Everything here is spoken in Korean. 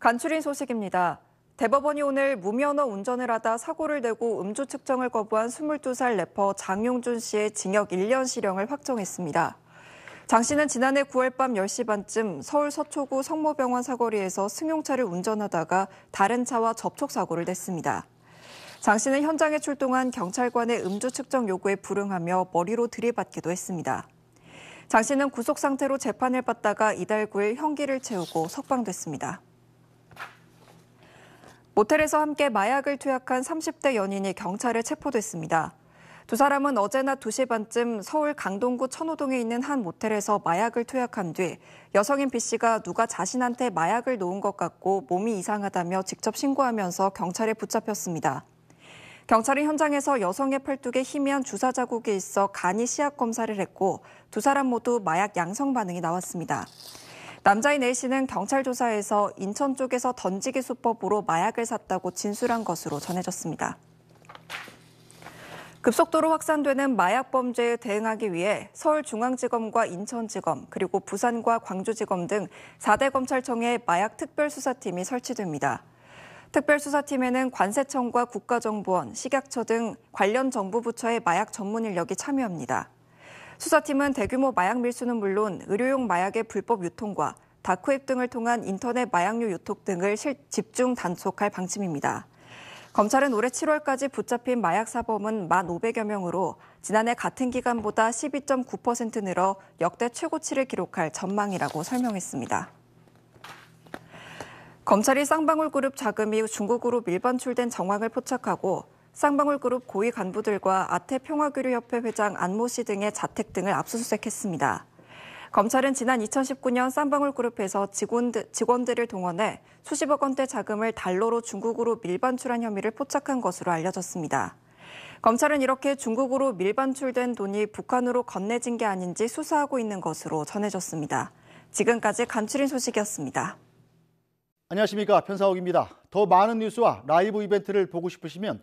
간추린 소식입니다. 대법원이 오늘 무면허 운전을 하다 사고를 내고 음주 측정을 거부한 22살 래퍼 장용준 씨의 징역 1년 실형을 확정했습니다. 장 씨는 지난해 9월 밤 10시 반쯤 서울 서초구 성모병원 사거리에서 승용차를 운전하다가 다른 차와 접촉사고를 냈습니다. 장 씨는 현장에 출동한 경찰관의 음주 측정 요구에 불응하며 머리로 들이받기도 했습니다. 장 씨는 구속 상태로 재판을 받다가 이달 9일 형기를 채우고 석방됐습니다. 모텔에서 함께 마약을 투약한 30대 연인이 경찰에 체포됐습니다. 두 사람은 어제 낮 2시 반쯤 서울 강동구 천호동에 있는 한 모텔에서 마약을 투약한 뒤 여성인 B씨가 누가 자신한테 마약을 놓은 것 같고 몸이 이상하다며 직접 신고하면서 경찰에 붙잡혔습니다. 경찰은 현장에서 여성의 팔뚝에 희미한 주사 자국이 있어 간이 시약 검사를 했고 두 사람 모두 마약 양성 반응이 나왔습니다. 남자인 A씨는 경찰 조사에서 인천 쪽에서 던지기 수법으로 마약을 샀다고 진술한 것으로 전해졌습니다. 급속도로 확산되는 마약 범죄에 대응하기 위해 서울중앙지검과 인천지검, 그리고 부산과 광주지검 등 4대 검찰청의 마약 특별수사팀이 설치됩니다. 특별수사팀에는 관세청과 국가정보원, 식약처 등 관련 정부 부처의 마약 전문 인력이 참여합니다. 수사팀은 대규모 마약 밀수는 물론 의료용 마약의 불법 유통과 다크웹 등을 통한 인터넷 마약류 유통 등을 집중 단속할 방침입니다. 검찰은 올해 7월까지 붙잡힌 마약 사범은 1,500여 명으로 지난해 같은 기간보다 12.9% 늘어 역대 최고치를 기록할 전망이라고 설명했습니다. 검찰이 쌍방울 그룹 자금이 중국으로 밀반출된 정황을 포착하고 쌍방울그룹 고위 간부들과 아태평화교류협회 회장 안모 씨 등의 자택 등을 압수수색했습니다. 검찰은 지난 2019년 쌍방울그룹에서 직원들, 직원들을 동원해 수십억 원대 자금을 달러로 중국으로 밀반출한 혐의를 포착한 것으로 알려졌습니다. 검찰은 이렇게 중국으로 밀반출된 돈이 북한으로 건네진 게 아닌지 수사하고 있는 것으로 전해졌습니다. 지금까지 간추린 소식이었습니다. 안녕하십니까. 편사옥입니다. 더 많은 뉴스와 라이브 이벤트를 보고 싶으시면